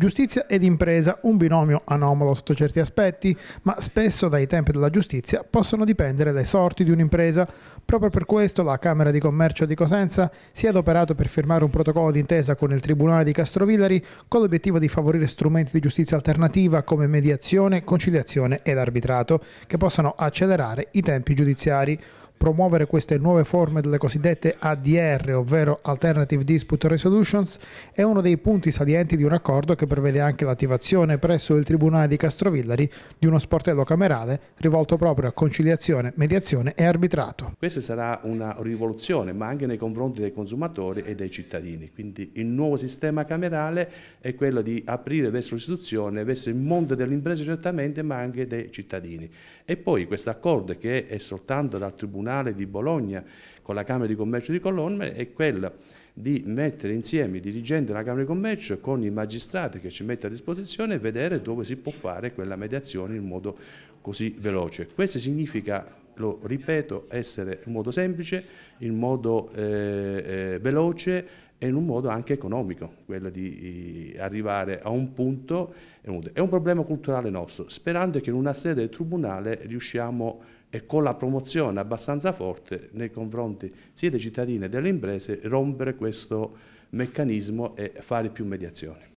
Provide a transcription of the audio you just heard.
Giustizia ed impresa, un binomio anomalo sotto certi aspetti, ma spesso dai tempi della giustizia possono dipendere le sorti di un'impresa. Proprio per questo la Camera di Commercio di Cosenza si è adoperato per firmare un protocollo d'intesa con il Tribunale di Castrovillari con l'obiettivo di favorire strumenti di giustizia alternativa come mediazione, conciliazione ed arbitrato, che possano accelerare i tempi giudiziari promuovere queste nuove forme delle cosiddette ADR, ovvero Alternative Dispute Resolutions, è uno dei punti salienti di un accordo che prevede anche l'attivazione presso il Tribunale di Castrovillari di uno sportello camerale rivolto proprio a conciliazione, mediazione e arbitrato. Questa sarà una rivoluzione, ma anche nei confronti dei consumatori e dei cittadini. Quindi il nuovo sistema camerale è quello di aprire verso l'istituzione, verso il mondo delle imprese certamente, ma anche dei cittadini. E poi questo accordo che è soltanto dal Tribunale comunale di Bologna con la Camera di Commercio di Colonna è quella di mettere insieme i dirigenti della Camera di Commercio con i magistrati che ci mette a disposizione e vedere dove si può fare quella mediazione in modo così veloce. Questo significa lo ripeto, essere in modo semplice, in modo eh, eh, veloce e in un modo anche economico, quello di arrivare a un punto. È un problema culturale nostro, sperando che in una sede del Tribunale riusciamo e con la promozione abbastanza forte nei confronti sia dei cittadini che delle imprese rompere questo meccanismo e fare più mediazioni.